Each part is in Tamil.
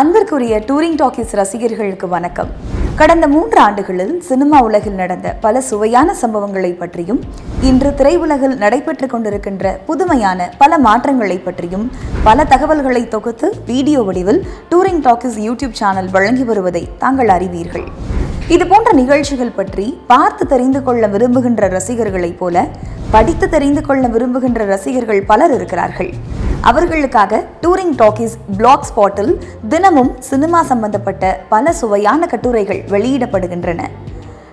அன்பிற்குரிய டூரிங் டாக்கிஸ் ரசிகர்களுக்கு வணக்கம் கடந்த மூன்று ஆண்டுகளில் சினிமா உலகில் நடந்த பல சுவையான சம்பவங்களை பற்றியும் இன்று திரையுலகில் நடைபெற்று கொண்டிருக்கின்ற புதுமையான பல மாற்றங்களை பற்றியும் பல தகவல்களை தொகுத்து வீடியோ வடிவில் டூரிங் டாக்கிஸ் யூடியூப் சேனல் வழங்கி வருவதை தாங்கள் அறிவீர்கள் இது போன்ற நிகழ்ச்சிகள் பற்றி பார்த்து தெரிந்து கொள்ள விரும்புகின்ற ரசிகர்களைப் போல படித்து தெரிந்து கொள்ள விரும்புகின்ற ரசிகர்கள் பலர் இருக்கிறார்கள் அவர்களுக்காக டூரிங் டாக்கீஸ் பிளாக் ஸ்பாட்டில் தினமும் சினிமா சம்பந்தப்பட்ட பல சுவையான கட்டுரைகள் வெளியிடப்படுகின்றன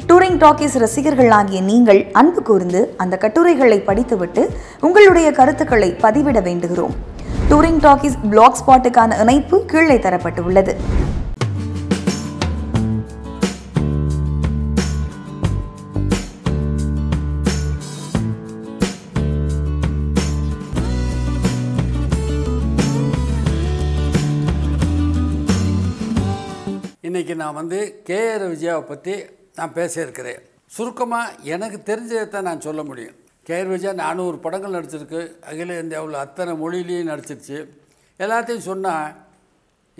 டூரிங் டாக்கீஸ் ரசிகர்களாகிய நீங்கள் அன்பு கூர்ந்து அந்த கட்டுரைகளை படித்துவிட்டு உங்களுடைய கருத்துக்களை பதிவிட வேண்டுகிறோம் டூரிங் டாக்கீஸ் பிளாக் ஸ்பாட்டுக்கான இணைப்பு கீழே தரப்பட்டுள்ளது நான் வந்து கேஆர் விஜயாவை பற்றி நான் பேசியிருக்கிறேன் சுருக்கமாக எனக்கு தெரிஞ்சதை தான் நான் சொல்ல முடியும் கேஆர் விஜயா நானூறு படங்கள் நடிச்சிருக்கு அகில இந்தியாவில் அத்தனை மொழியிலையும் நடிச்சிருச்சு எல்லாத்தையும் சொன்னால்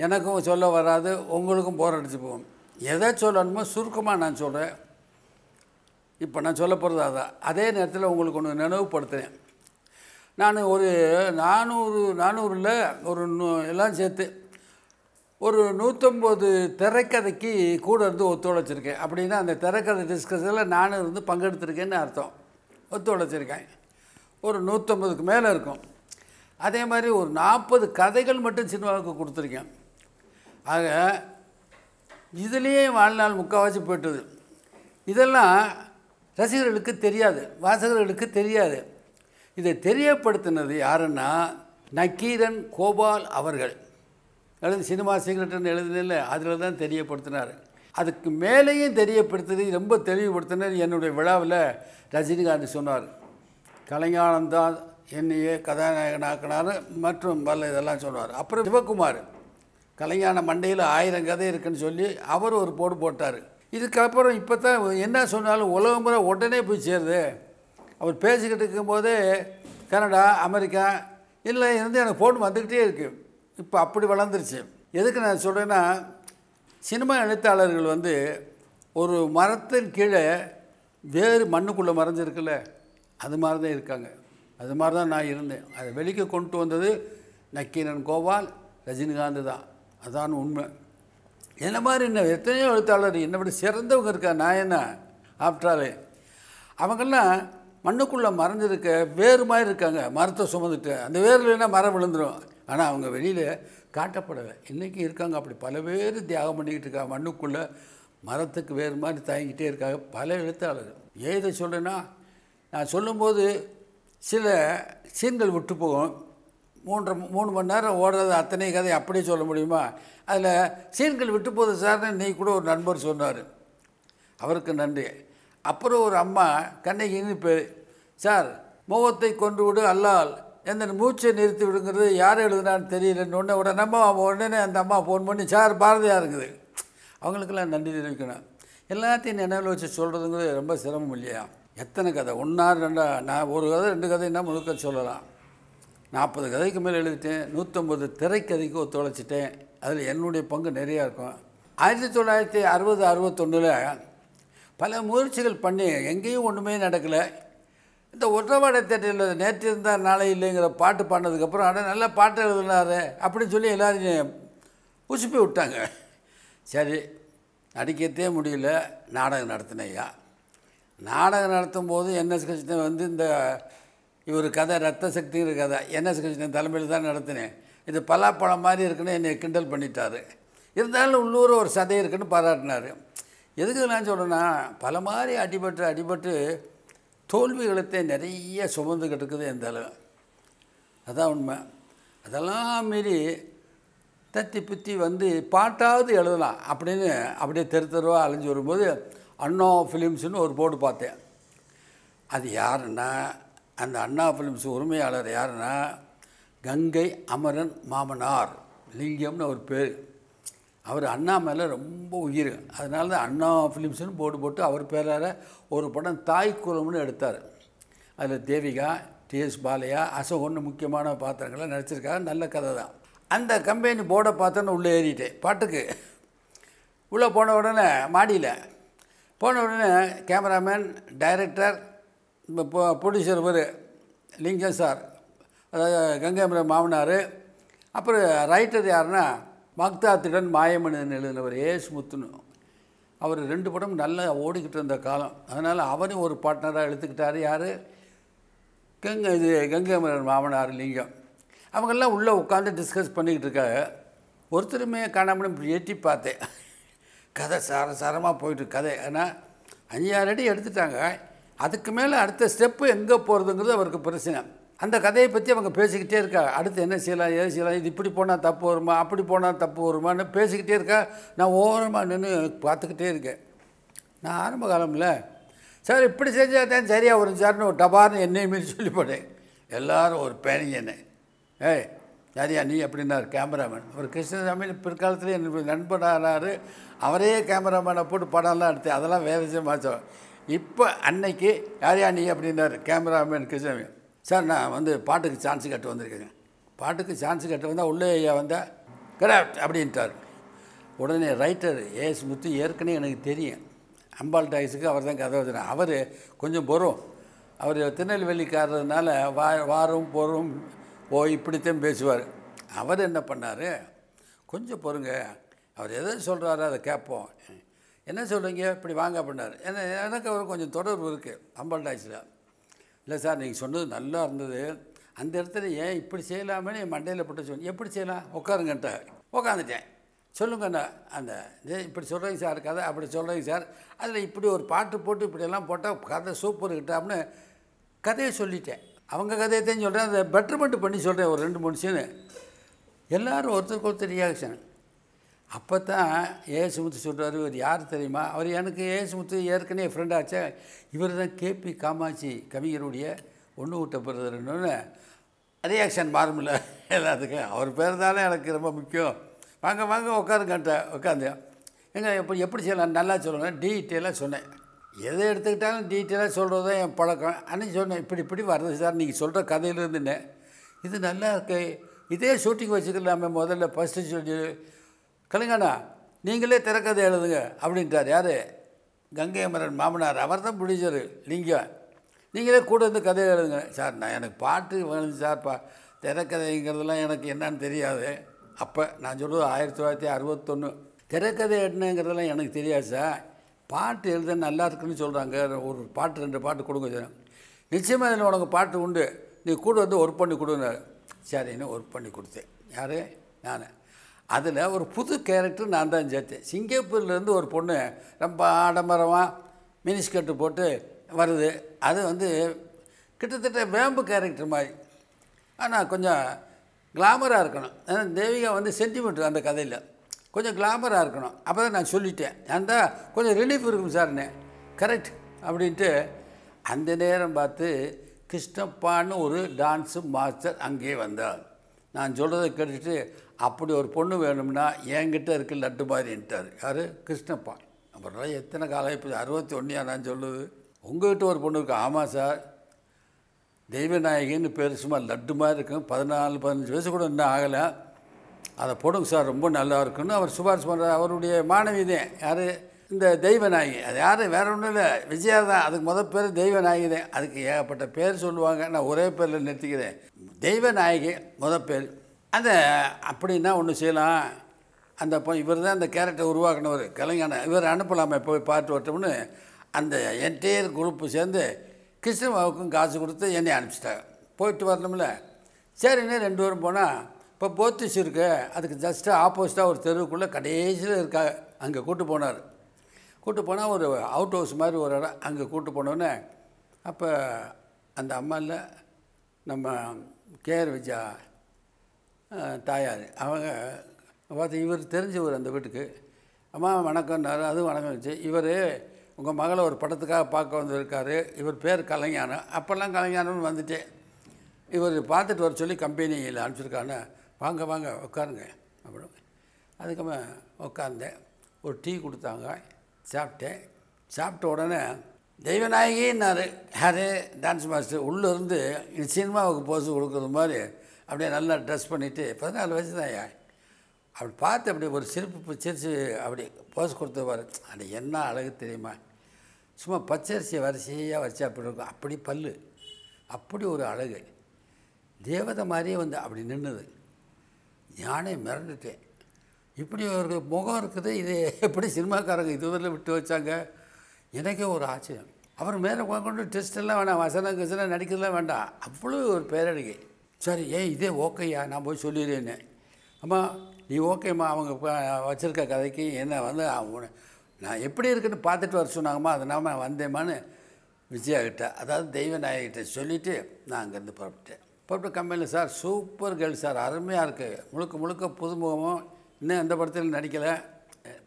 எனக்கும் சொல்ல வராது உங்களுக்கும் போர் அடிச்சு போகும் எதை சொல்லணுமோ சுருக்கமாக நான் சொல்கிறேன் இப்போ நான் சொல்ல போகிறது அதான் அதே நேரத்தில் உங்களுக்கு ஒன்று நினைவுபடுத்துகிறேன் நான் ஒரு நானூறு நானூறில் ஒரு எல்லாம் சேர்த்து ஒரு நூற்றம்பது திரைக்கதைக்கு கூட இருந்து ஒத்துழைச்சிருக்கேன் அப்படின்னா அந்த திரைக்கதை டிஸ்கஸில் நானும் இருந்து பங்கெடுத்துருக்கேன்னு அர்த்தம் ஒத்துழைச்சிருக்கேன் ஒரு நூற்றம்பதுக்கு மேலே இருக்கும் அதே மாதிரி ஒரு நாற்பது கதைகள் மட்டும் சினிமாவுக்கு கொடுத்துருக்கேன் ஆக இதுலேயே வாழ்நாள் முக்கால்வாசி போய்ட்டுது இதெல்லாம் ரசிகர்களுக்கு தெரியாது வாசகர்களுக்கு தெரியாது இதை தெரியப்படுத்தினது யாருன்னா நக்கீரன் கோபால் அவர்கள் எழுது சினிமா சீக்ரெட்னு எழுதுனில்ல அதில் தான் தெரியப்படுத்தினார் அதுக்கு மேலேயும் தெரியப்படுத்தி ரொம்ப தெளிவுபடுத்தினர் என்னுடைய விழாவில் ரஜினிகாந்த் சொன்னார் கலைஞானந்தான் என்னையே கதாநாயகனாக்கினார் மற்றும் பல இதெல்லாம் சொன்னார் அப்புறம் சிவகுமார் கலைஞான மண்டையில் ஆயிரம் கதை இருக்குன்னு சொல்லி அவர் ஒரு போடு போட்டார் இதுக்கப்புறம் இப்போ தான் என்ன சொன்னாலும் உலக முறை உடனே போய் சேருது அவர் பேசிக்கிட்டு இருக்கும்போதே கனடா அமெரிக்கா இல்லை இருந்து எனக்கு ஃபோன் வந்துக்கிட்டே இருக்குது இப்போ அப்படி வளர்ந்துருச்சு எதுக்கு நான் சொல்கிறேன்னா சினிமா எழுத்தாளர்கள் வந்து ஒரு மரத்தின் கீழே வேறு மண்ணுக்குள்ளே மறைஞ்சிருக்குல்ல அது மாதிரி தான் இருக்காங்க அது மாதிரி தான் நான் இருந்தேன் அதை வெளிக்கு கொண்டு வந்தது நக்கீரன் கோபால் ரஜினிகாந்த் தான் அதான் உண்மை என்ன மாதிரி இன்னும் எத்தனையோ எழுத்தாளர் என்னை விட சிறந்தவங்க இருக்கா நான் என்ன ஆஃப்டராலே அவங்கெல்லாம் மண்ணுக்குள்ளே மறைஞ்சிருக்க வேறு மாதிரி இருக்காங்க மரத்தை சுமந்துட்டு அந்த வேர் இல்லைன்னா மரம் விழுந்துடும் ஆனால் அவங்க வெளியில் காட்டப்படலை இன்றைக்கும் இருக்காங்க அப்படி பல பேர் தியாகம் பண்ணிக்கிட்டு இருக்காங்க மண்ணுக்குள்ளே மரத்துக்கு வேறு மாதிரி தயங்கிட்டே இருக்காங்க பல எழுத்தாளர்கள் எழுத சொல்கிறேன்னா நான் சொல்லும்போது சில சீன்கள் விட்டு போகும் மூன்று மூணு மணி நேரம் ஓடுறது அத்தனை கதை அப்படியே சொல்ல முடியுமா அதில் சீன்கள் விட்டு போகுது சார்னு நீ கூட ஒரு நண்பர் சொன்னார் அவருக்கு நன்றி அப்புறம் ஒரு அம்மா கண்ணகின்னு பேர் சார் மோகத்தை கொண்டு விடு அல்லால் இந்த மூச்சை நிறுத்தி விடுங்கிறது யார் எழுதுனான்னு தெரியலன்னு உடனே உடனே உடனே அந்த அம்மா ஃபோன் பண்ணி சார் பாரதியாக இருக்குது அவங்களுக்கெல்லாம் நன்றி தெரிவிக்கணும் எல்லாத்தையும் நினைவில் வச்சு சொல்கிறதுங்கிறது ரொம்ப சிரமம் இல்லையா எத்தனை கதை ஒன்றா ரெண்டா நான் ஒரு கதை ரெண்டு என்ன முழுக்க சொல்லலாம் நாற்பது கதைக்கு மேலே எழுதிட்டேன் நூற்றம்பது திரைக்கதைக்கு ஒத்துழைச்சிட்டேன் அதில் என்னுடைய பங்கு நிறையா இருக்கும் ஆயிரத்தி தொள்ளாயிரத்தி அறுபது அறுபத்தொன்னில் பல முயற்சிகள் பண்ணி எங்கேயும் ஒன்றுமே நடக்கலை இந்த ஒற்றவாடை தேட்டரில் நேற்று இருந்தால் நாளை இல்லைங்கிற பாட்டு பாடினதுக்கப்புறம் ஆனால் நல்லா பாட்டு எழுதினாரு அப்படின்னு சொல்லி எல்லோரையும் உசுப்பி விட்டாங்க சரி நடிக்கத்தே முடியல நாடகம் நடத்தினையா நாடகம் நடத்தும் போது என்எஸ் கிருஷ்ணன் வந்து இந்த இவர் கதை ரத்த சக்திங்கிற கதை என்எஸ் கிருஷ்ணன் தலைமையில் தான் நடத்தினேன் இது பலாப்பழம் மாதிரி இருக்குன்னு என்னை கிண்டல் பண்ணிட்டார் இருந்தாலும் உள்ளூர் ஒரு சதை இருக்குன்னு பாராட்டினார் எதுக்கு நான் சொல்கிறேன்னா பல மாதிரி அடிபட்டு அடிபட்டு தோல்விகளத்தை நிறைய சுமந்துக்கிட்டு இருக்குது இந்த அளவு அதான் உண்மை அதெல்லாம் மீறி தத்தி புத்தி வந்து பாட்டாவது எழுதலாம் அப்படின்னு அப்படியே தெரு தெருவாக அலைஞ்சு வரும்போது அண்ணா ஃபிலிம்ஸ்னு ஒரு போர்டு பார்த்தேன் அது யாருன்னா அந்த அண்ணா ஃபிலிம்ஸ் உரிமையாளர் யாருன்னா கங்கை அமரன் மாமனார் லிங்கம்னு ஒரு பேர் அவர் அண்ணா மேலே ரொம்ப உயிர் அதனால தான் அண்ணா ஃபிலிம்ஸ்னு போட்டு போட்டு அவர் பேரால் ஒரு படம் தாய் குலம்னு எடுத்தார் அதில் தேவிகா டிஎஸ் பாலையா அசோகன்னு முக்கியமான பாத்திரங்கள்லாம் நடிச்சிருக்காரு நல்ல கதை தான் அந்த கம்பெனி போர்டை பார்த்தோன்னு உள்ளே ஏறிட்டேன் பாட்டுக்கு உள்ளே போன உடனே மாடியில் போன உடனே கேமராமேன் டைரக்டர் ப்ரொடியூசர் இவர் லிங்கம் சார் அதாவது கங்கை மாமனார் அப்புறம் ரைட்டர் யாருன்னா பாக்தாத்துடன் மாயமனிதன் எழுதினவர் ஏஎஸ் முத்துனு அவர் ரெண்டு படம் நல்லா ஓடிக்கிட்டு இருந்த காலம் அதனால் அவரும் ஒரு பார்ட்னராக எடுத்துக்கிட்டார் யார் கங்கை இது கங்கைமரன் மாமனார் லிங்கம் அவங்கெல்லாம் உள்ளே உட்காந்து டிஸ்கஸ் பண்ணிக்கிட்டு இருக்காங்க ஒருத்தருமே காணாமல் இப்படி எட்டி பார்த்தேன் கதை சார சாரமாக போயிட்டு கதை ஏன்னா அஞ்சாறு அடி எடுத்துட்டாங்க அதுக்கு மேலே அடுத்த ஸ்டெப்பு எங்கே போகிறதுங்கிறது அவருக்கு பிரச்சனை அந்த கதையை பற்றி அவங்க பேசிக்கிட்டே இருக்கா அடுத்து என்ன செய்யலாம் ஏது செய்யலாம் இது இப்படி போனால் தப்பு வருமா அப்படி போனால் தப்பு வருமானு பேசிக்கிட்டே இருக்கா நான் ஓரமாக நின்று பார்த்துக்கிட்டே இருக்கேன் நான் ஆரம்ப காலமில் சார் இப்படி செஞ்சால் தான் சரியாக வரும் சார்னு ஒரு டபார்னு என்னையுமே சொல்லி போட்டேன் எல்லோரும் ஒரு பேனிங் என்ன ஏய் சரியா நீ அப்படின்னார் கேமராமேன் ஒரு கிருஷ்ணசாமி பிற்காலத்தில் என்னுடைய நண்பனானார் அவரே கேமராமேனை போட்டு படம்லாம் எடுத்து அதெல்லாம் வேறு மாதம் இப்போ அன்னைக்கு யாரையா நீ அப்படின்னாரு கேமராமேன் கிருஷ்ணசாமி சார் நான் வந்து பாட்டுக்கு சான்ஸ் கட்டு வந்திருக்கேங்க பாட்டுக்கு சான்ஸ் கட்டு வந்தால் உள்ளே ஐயா வந்தால் கிராஃப்ட் அப்படின்ட்டார் உடனே ரைட்டர் ஏஎஸ் முத்து ஏற்கனவே எனக்கு தெரியும் அம்பாள் டாய்ஸுக்கு அவர் தான் கதை எழுதினார் அவர் கொஞ்சம் பொறும் அவர் திருநெல்வேலிக்காரதுனால வா வாரும் பொறும் ஓ இப்படித்தான் பேசுவார் அவர் என்ன பண்ணார் கொஞ்சம் பொறுங்க அவர் எதை சொல்கிறாரோ அதை கேட்போம் என்ன சொல்கிறீங்க இப்படி வாங்க அப்படின்னார் ஏன்னா எனக்கு அவர் கொஞ்சம் தொடர்பு இருக்குது அம்பாள் டாய்ஸில் இல்லை சார் நீங்கள் சொன்னது நல்லா இருந்தது அந்த இடத்துல ஏன் இப்படி செய்யலாமேன்னு என் மண்டையில் போட்டு சொல்லி எப்படி செய்யலாம் உட்காருங்கன்ட்டு உட்காந்துட்டேன் சொல்லுங்கண்ணா அந்த இது இப்படி சொல்கிறீங்க சார் கதை அப்படி சொல்கிறீங்க சார் அதில் இப்படி ஒரு பாட்டு போட்டு இப்படியெல்லாம் போட்டால் கதை சூப்பர் கிட்டாப்னு கதையை சொல்லிட்டேன் அவங்க கதையத்தையும் சொல்கிறேன் அதை பெட்ருமெண்ட் பண்ணி சொல்கிறேன் ஒரு ரெண்டு மூணு சீனு எல்லோரும் ஒருத்தருக்கு ஒருத்தர் ரியாக்ஷன் அப்போ தான் ஏசுமுத்து சொல்கிறார் இவர் யார் தெரியுமா அவர் எனக்கு ஏசுமுத்து ஏற்கனவே ஃப்ரெண்டாச்சே இவர் தான் கேபி காமாட்சி கவிஞருடைய ஒன்று ஊட்ட பிறந்தருன்னு ரியாக்ஷன் மாறும்ல எல்லாத்துக்கும் அவர் பேர் தானே எனக்கு ரொம்ப முக்கியம் வாங்க வாங்க உட்காருங்கட்ட உட்காந்து ஏங்க இப்போ எப்படி செய்யலாம் நல்லா சொல்லணும் டீட்டெயிலாக சொன்னேன் எதை எடுத்துக்கிட்டாலும் டீட்டெயிலாக சொல்கிறது தான் என் பழக்கம் அன்றைக்கி சொன்னேன் இப்படி இப்படி வர்றது சார் நீங்கள் சொல்கிற கதையிலேருந்துன்னு இது நல்லா இருக்கு இதே ஷூட்டிங் வச்சுக்கலாமே முதல்ல ஃபஸ்ட்டு கலிங்கண்ணா நீங்களே திரைக்கதை எழுதுங்க அப்படின்ட்டார் யார் கங்கை அமரன் மாமனார் அவர் தான் பிடிச்சார் நீங்கள் நீங்களே கூட இருந்து கதை எழுதுங்க சார் நான் எனக்கு பாட்டு வேணும் சார் பா திரைக்கதைங்கிறதுலாம் எனக்கு என்னன்னு தெரியாது அப்போ நான் சொல்கிறது ஆயிரத்தி தொள்ளாயிரத்தி அறுபத்தொன்று திரைக்கதை என்னங்கிறதெல்லாம் எனக்கு தெரியாது சார் பாட்டு எழுத நல்லா இருக்குன்னு சொல்கிறாங்க ஒரு பாட்டு ரெண்டு பாட்டு கொடுங்க சார் நிச்சயமாக இதில் உனக்கு பாட்டு உண்டு நீ கூட வந்து ஒர்க் பண்ணி கொடுங்க சார் இன்னும் ஒர்க் பண்ணி கொடுத்தேன் யார் நான் அதில் ஒரு புது கேரக்டர் நான் தான் சேர்த்தேன் சிங்கப்பூர்லேருந்து ஒரு பொண்ணு ரொம்ப ஆடம்பரமாக மினிஸ்கட்டு போட்டு வருது அது வந்து கிட்டத்தட்ட வேம்பு கேரக்டர் மாதிரி ஆனால் கொஞ்சம் கிளாமராக இருக்கணும் ஏன்னா தேவிகா வந்து சென்டிமெண்ட் அந்த கதையில் கொஞ்சம் கிளாமராக இருக்கணும் அப்போ தான் நான் சொல்லிட்டேன் அந்த கொஞ்சம் ரிலீஃப் இருக்கும் சார்னே கரெக்ட் அப்படின்ட்டு அந்த நேரம் பார்த்து கிருஷ்ணப்பான்னு ஒரு டான்ஸு மாஸ்டர் அங்கேயே வந்தார் நான் சொல்கிறத கேட்டுட்டு அப்படி ஒரு பொண்ணு வேணும்னா என்கிட்ட இருக்க லட்டு மாதிரின்ட்டார் யார் கிருஷ்ணப்பா அப்புறம் எத்தனை காலம் இப்போ அறுபத்தி ஒன்றையா நான் சொல்லுது உங்கள்கிட்ட ஒரு பொண்ணு இருக்கு ஆமாம் சார் தெய்வநாயகின்னு பேர் சும்மா லட்டு மாதிரி இருக்கும் பதினாலு பதினஞ்சு வயசு கூட இன்னும் ஆகலை அதை போடுங்க சார் ரொம்ப நல்லா இருக்குன்னு அவர் சுபாரிசு பண்ணுறார் அவருடைய மாணவி தான் யார் இந்த தெய்வநாயகி அது யாரும் வேற ஒன்றும் இல்லை விஜயா தான் அதுக்கு முதல் பேர் தெய்வநாயகி தான் அதுக்கு ஏகப்பட்ட பேர் சொல்லுவாங்க நான் ஒரே பேரில் நிறுத்திக்கிறேன் தெய்வநாயகி முதல் பேர் அந்த அப்படின்னா ஒன்று செய்யலாம் அந்த இவர் தான் அந்த கேரக்டர் உருவாக்கினவர் கலைஞான இவர் அனுப்பலாமே போய் பாட்டு வரட்டோம்னு அந்த என்டையர் குரூப்பு சேர்ந்து கிருஷ்ணமாவுக்கும் காசு கொடுத்து என்னை அனுப்பிச்சிட்டாங்க போயிட்டு வரணும்ல சரின்னு ரெண்டு பேரும் போனால் இப்போ போத்திஸ் இருக்குது அதுக்கு ஜஸ்ட்டு ஆப்போசிட்டாக ஒரு தெருவுக்குள்ளே கடைசியில் இருக்கா அங்கே கூப்பிட்டு போனார் கூப்பிட்டு போனால் ஒரு அவுட் ஹவுஸ் மாதிரி ஒரு இடம் அங்கே கூப்பிட்டு போனோடனே அப்போ அந்த அம்மாவில் நம்ம கேஆர் விஜயா தாயார் அவங்க பார்த்து இவர் தெரிஞ்சவர் அந்த வீட்டுக்கு அம்மா வணக்கம்னாரு அதுவும் வணக்கம் வச்சு இவர் உங்கள் மகளை ஒரு படத்துக்காக பார்க்க வந்திருக்காரு இவர் பேர் கலைஞானம் அப்போல்லாம் கலைஞானம்னு வந்துட்டேன் இவர் பார்த்துட்டு வர சொல்லி கம்பெனியில் அனுப்பிச்சிருக்காங்க வாங்க வாங்க உட்காருங்க அப்படின்னு அதுக்கப்புறம் உட்காந்தேன் ஒரு டீ கொடுத்தாங்க சாப்பிட்டேன் சாப்பிட்ட உடனே நார் யார் டான்ஸ் மாஸ்டர் உள்ளேருந்து சினிமாவுக்கு போஸ் கொடுக்குற மாதிரி அப்படியே நல்லா ட்ரெஸ் பண்ணிவிட்டு பதினாலு வயசு தான் அப்படி பார்த்து அப்படி ஒரு சிரிப்பு சிரிச்சு அப்படி போஸ் கொடுத்துருவார் அது என்ன அழகு தெரியுமா சும்மா பச்சரிசி வரிசையாக வரிசை அப்படி இருக்கும் அப்படி பல் அப்படி ஒரு அழகு தேவதை மாதிரியே வந்து அப்படி நின்றுது ஞானே மிரண்டுட்டேன் இப்படி ஒரு முகம் இருக்குது இது எப்படி சினிமாக்காரங்க இதுவரையில் விட்டு வச்சாங்க எனக்கே ஒரு ஆச்சரியம் அவர் மேலே கொண்டு டெஸ்ட்டெல்லாம் வேணாம் வசனம் கசனம் நடிக்கிறதுலாம் வேண்டாம் அவ்வளோ ஒரு பேரடிகை சரி ஏன் இதே ஓகேயா நான் போய் சொல்லிடுறேன்னு அம்மா நீ ஓகேம்மா அவங்க வச்சுருக்க கதைக்கு என்ன வந்து நான் எப்படி இருக்குன்னு பார்த்துட்டு வர சொன்னாங்கம்மா அதனால் நான் வந்தேம்மான்னு விஜயாகிட்ட அதாவது தெய்வ நாயகிட்ட சொல்லிவிட்டு நான் அங்கேருந்து புறப்பட்டேன் புறப்பட்ட கம்பெனியில் சார் சூப்பர் கேர்ள் சார் அருமையாக இருக்குது முழுக்க முழுக்க புதுமுகமும் இன்னும் எந்த படத்தில் நடிக்கலை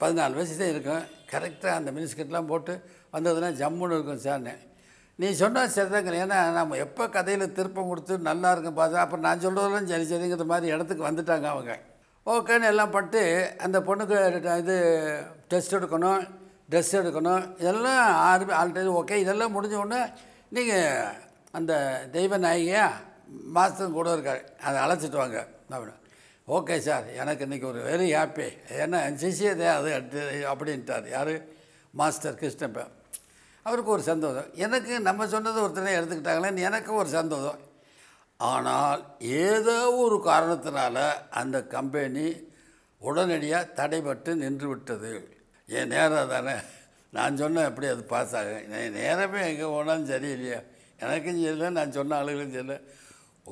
பதினாலு வயசு தான் இருக்கும் கரெக்டாக அந்த மினிஸ்கட்லாம் போட்டு வந்ததுன்னா ஜம்முன்னு இருக்கும் சார்னு நீ சொன்னால் சரிதாங்க ஏன்னா நம்ம எப்போ கதையில் திருப்பம் கொடுத்து நல்லா இருக்கும் பார்த்தா அப்புறம் நான் சொல்கிறதெல்லாம் சரி சரிங்கிற மாதிரி இடத்துக்கு வந்துட்டாங்க அவங்க ஓகேன்னு எல்லாம் பட்டு அந்த பொண்ணுக்கு இது டெஸ்ட் எடுக்கணும் ட்ரெஸ் எடுக்கணும் இதெல்லாம் ஆறு ஆல்ரெடி ஓகே இதெல்லாம் முடிஞ்ச உடனே நீங்கள் அந்த தெய்வ நாயகியாக மாதத்துக்கு கூட இருக்கார் அதை அழைச்சிட்டு வாங்க அப்படின்னு ஓகே சார் எனக்கு இன்றைக்கி ஒரு வெரி ஹாப்பி ஏன்னா என் சிஷியதே அது அப்படின்ட்டார் யார் மாஸ்டர் கிருஷ்ணப்பா அவருக்கு ஒரு சந்தோஷம் எனக்கு நம்ம சொன்னது ஒருத்தனை எடுத்துக்கிட்டாங்களேன்னு எனக்கு ஒரு சந்தோஷம் ஆனால் ஏதோ ஒரு காரணத்தினால அந்த கம்பெனி உடனடியாக தடைபட்டு நின்று விட்டது என் நேரம் தானே நான் சொன்னேன் எப்படி அது பாஸ் ஆகும் நேரமே எங்கே போனாலும் சரி இல்லையா எனக்கும் சரியில்லை நான் சொன்ன ஆளுகளும் சரியில்லை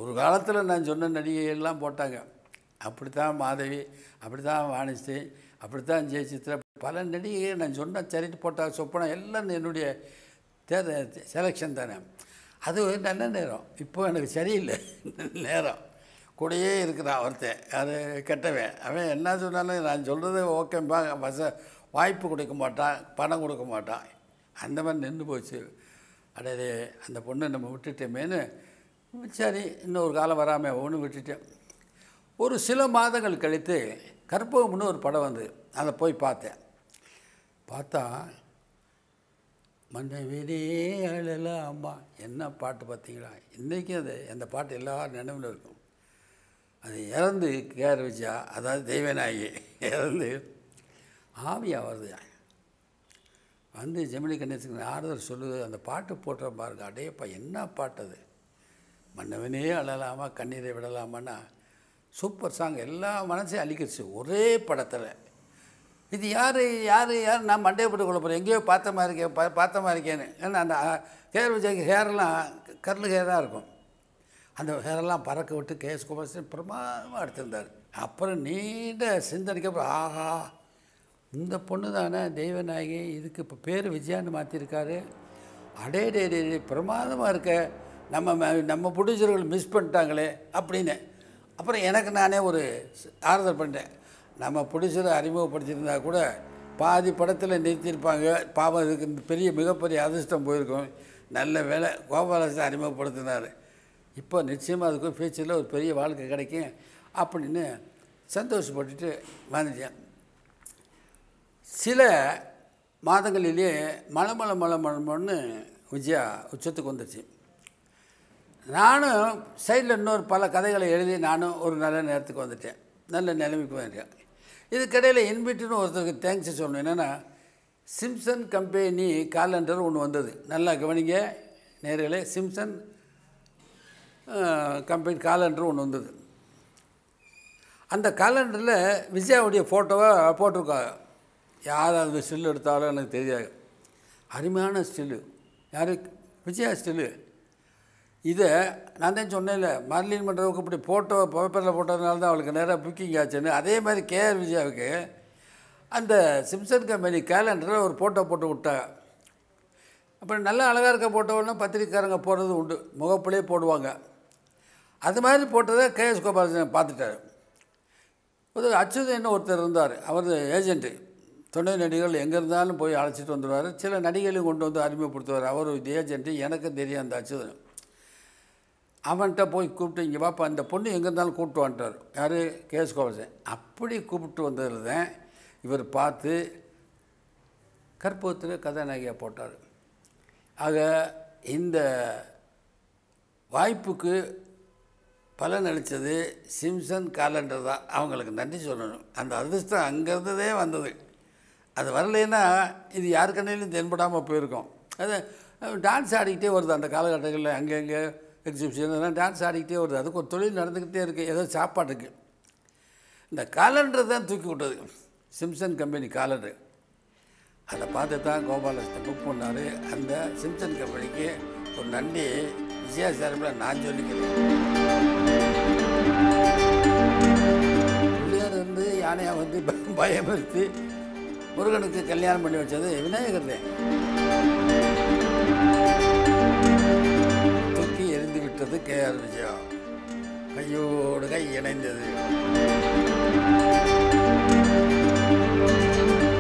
ஒரு காலத்தில் நான் சொன்ன நடிகைகள்லாம் போட்டாங்க அப்படி தான் மாதவி அப்படி தான் வாணிஸ்தி அப்படி தான் ஜெயசித்ரா பல நடிகைகள் நான் சொன்ன சரிட்டு போட்டால் சொப்பனா எல்லாம் என்னுடைய தேர்த செலெக்ஷன் தானே அது நல்ல நேரம் இப்போ எனக்கு சரியில்லை நேரம் கூடயே இருக்கிறான் ஒருத்தன் அது கெட்டவன் அவன் என்ன சொன்னாலும் நான் சொல்கிறது ஓகேம்பா வச வாய்ப்பு கொடுக்க மாட்டான் பணம் கொடுக்க மாட்டான் அந்த மாதிரி நின்று போச்சு அடையே அந்த பொண்ணை நம்ம விட்டுட்டேமேனு சரி இன்னொரு காலம் வராமல் ஒன்று விட்டுட்டேன் ஒரு சில மாதங்கள் கழித்து கற்பகம்னு ஒரு படம் வந்து அதை போய் பார்த்தேன் பார்த்தா மன்னவினே அழலாம் அம்மா என்ன பாட்டு பார்த்தீங்களா இன்றைக்கும் அது அந்த பாட்டு எல்லா நினைவில் இருக்கும் அது இறந்து கேர் வச்சா அதாவது தெய்வநாயகி இறந்து ஆவியாக வருது வந்து ஜெமினி கணேசன் ஆறுதல் சொல்லுது அந்த பாட்டு போட்டுற பாருங்க அடேப்பா என்ன பாட்டு அது மன்னவனே அழலாமா கண்ணீரை விடலாமான்னா சூப்பர் சாங் எல்லா மனசையும் அழிக்கிடுச்சு ஒரே படத்தில் இது யார் யார் யார் நான் மண்டே போட்டு கொள்ள போகிறேன் எங்கேயோ பார்த்த மாதிரி இருக்கேன் பா பார்த்த மாதிரி இருக்கேன்னு ஏன்னா அந்த ஹேர் விஜய் ஹேர்லாம் கருள் ஹேராக இருக்கும் அந்த ஹேரெல்லாம் பறக்க விட்டு கே எஸ் குமார் பிரமாதமாக எடுத்திருந்தார் அப்புறம் நீண்ட சிந்தனைக்கு அப்புறம் ஆஹா இந்த பொண்ணு தானே தெய்வநாயகி இதுக்கு இப்போ பேர் விஜயான்னு மாற்றிருக்காரு அடே டே டே பிரமாதமாக இருக்க நம்ம நம்ம புடிச்சவர்கள் மிஸ் பண்ணிட்டாங்களே அப்படின்னு அப்புறம் எனக்கு நானே ஒரு ஆறுதல் பண்ணிட்டேன் நம்ம பிடிச்சதை அறிமுகப்படுத்தியிருந்தா கூட பாதி படத்தில் நிறுத்தியிருப்பாங்க பாவம் இதுக்கு பெரிய மிகப்பெரிய அதிர்ஷ்டம் போயிருக்கும் நல்ல வேலை கோபாலசன் அறிமுகப்படுத்தினார் இப்போ நிச்சயமாக அதுக்கும் ஃபியூச்சரில் ஒரு பெரிய வாழ்க்கை கிடைக்கும் அப்படின்னு சந்தோஷப்பட்டுட்டு வாழ்ந்தேன் சில மாதங்களிலேயே மலமள மலமளமன்னு விஜயா உச்சத்துக்கு வந்துச்சு நானும் சைடில் இன்னொரு பல கதைகளை எழுதி நானும் ஒரு நல்ல நேரத்துக்கு வந்துட்டேன் நல்ல நிலைமைக்கு வந்துட்டேன் இதுக்கடையில் இன்பிட்டுன்னு ஒருத்தருக்கு தேங்க்ஸ் சொல்லணும் என்னென்னா சிம்சன் கம்பெனி காலண்டர் ஒன்று வந்தது நல்லா கவனிங்க நேரிலே சிம்சன் கம்பெனி காலண்டர் ஒன்று வந்தது அந்த காலண்டரில் விஜயாவுடைய ஃபோட்டோவை போட்டிருக்காங்க யார் அது ஸ்டில் எடுத்தாலும் எனக்கு தெரியாது அருமையான ஸ்டில்லு யார் விஜயா ஸ்டில்லு இதை நான் தான் இல்லை மர்லின் மன்றவுக்கு இப்படி ஃபோட்டோ பேப்பரில் போட்டதுனால தான் அவளுக்கு நேராக புக்கிங் ஆச்சுன்னு அதே மாதிரி கேஆர் விஜயாவுக்கு அந்த சிம்சன் கம்பெனி கேலண்டரில் ஒரு ஃபோட்டோ போட்டு விட்டாங்க அப்புறம் நல்லா அழகாக இருக்க போட்டோன்னா பத்திரிக்கைக்காரங்க போடுறது உண்டு முகப்புலேயே போடுவாங்க அது மாதிரி போட்டதை கேஎஸ் கோபாலஜன் பார்த்துட்டார் ஒரு அச்சுதன் ஒருத்தர் இருந்தார் அவர் ஏஜென்ட்டு துணை நடிகர்கள் எங்கே இருந்தாலும் போய் அழைச்சிட்டு வந்துடுவார் சில நடிகர்களையும் கொண்டு வந்து அறிமுகப்படுத்துவார் அவர் ஏஜென்ட்டு எனக்கும் தெரியும் அந்த அச்சுதன் அவன்கிட்ட போய் கூப்பிட்டு இங்கே வாப்பா அந்த பொண்ணு எங்கே இருந்தாலும் கூப்பிட்டு வந்துட்டார் யார் கேஸ் கோவசன் அப்படி கூப்பிட்டு வந்ததில் தான் இவர் பார்த்து கற்பூரத்தில் கதாநாயகியாக போட்டார் ஆக இந்த வாய்ப்புக்கு பலன் அளித்தது சிம்சன் காலண்டர் தான் அவங்களுக்கு நன்றி சொல்லணும் அந்த அதிர்ஷ்டம் அங்கேருந்ததே வந்தது அது வரலைன்னா இது யார் தென்படாமல் போயிருக்கோம் அது டான்ஸ் ஆடிக்கிட்டே வருது அந்த காலகட்டங்களில் அங்கங்கே எக்ஸிபிஷன் இதெல்லாம் டான்ஸ் ஆடிக்கிட்டே வருது அதுக்கு ஒரு தொழில் நடந்துக்கிட்டே இருக்குது ஏதோ இருக்குது இந்த காலண்டர் தான் தூக்கி விட்டது சிம்சன் கம்பெனி காலண்டர் அதை பார்த்து தான் கோபாலகிருஷ்ணன் புக் பண்ணார் அந்த சிம்சன் கம்பெனிக்கு ஒரு நன்றி விஜயா சார்பில் நான் சொல்லிக்கிறேன் பிள்ளையார் வந்து யானையாக வந்து பயமுறுத்தி முருகனுக்கு கல்யாணம் பண்ணி வச்சது விநாயகர் தான் கொடுத்தது கே ஆர் விஜயா கையோடு கை இணைந்தது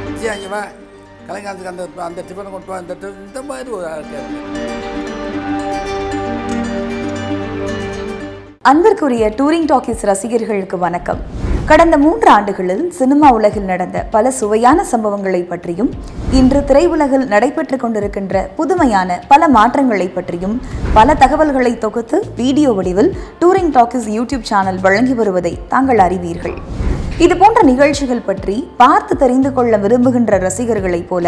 விஜயா கலைஞாந்துக்கு அந்த அந்த டிஃபனை கொண்டு வா இந்த இந்த மாதிரி ஒரு அன்பிற்குரிய டூரிங் டாக்கிஸ் ரசிகர்களுக்கு வணக்கம் கடந்த மூன்று ஆண்டுகளில் சினிமா உலகில் நடந்த பல சுவையான சம்பவங்களை பற்றியும் இன்று திரையுலகில் நடைபெற்றுக் கொண்டிருக்கின்ற புதுமையான பல மாற்றங்களை பற்றியும் பல தகவல்களை தொகுத்து வீடியோ வடிவில் டூரிங் டாக்கிஸ் யூடியூப் சேனல் வழங்கி வருவதை தாங்கள் அறிவீர்கள் இது போன்ற நிகழ்ச்சிகள் பற்றி பார்த்து தெரிந்து கொள்ள விரும்புகின்ற ரசிகர்களைப் போல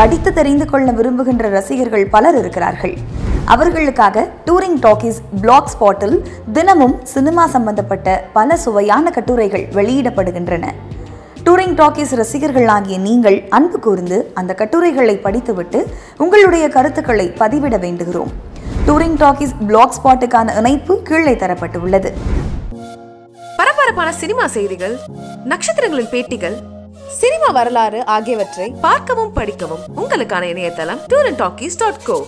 படித்து தெரிந்து கொள்ள விரும்புகின்ற ரசிகர்கள் பலர் இருக்கிறார்கள் அவர்களுக்காக டூரிங் டாக்கீஸ் பிளாக் ஸ்பாட்டில் தினமும் சினிமா சம்பந்தப்பட்ட பல சுவையான கட்டுரைகள் வெளியிடப்படுகின்றன டூரிங் டாக்கீஸ் ஆகிய நீங்கள் அன்பு கூர்ந்து அந்த கட்டுரைகளை படித்துவிட்டு உங்களுடைய கருத்துக்களை பதிவிட வேண்டுகிறோம் டூரிங் டாக்கீஸ் பிளாக் ஸ்பாட்டுக்கான இணைப்பு கீழே தரப்பட்டுள்ளது பரபரப்பான சினிமா செய்திகள் நட்சத்திரங்களின் பேட்டிகள் சினிமா வரலாறு ஆகியவற்றை பார்க்கவும் படிக்கவும் உங்களுக்கான இணையதளம் tour and talkies dot go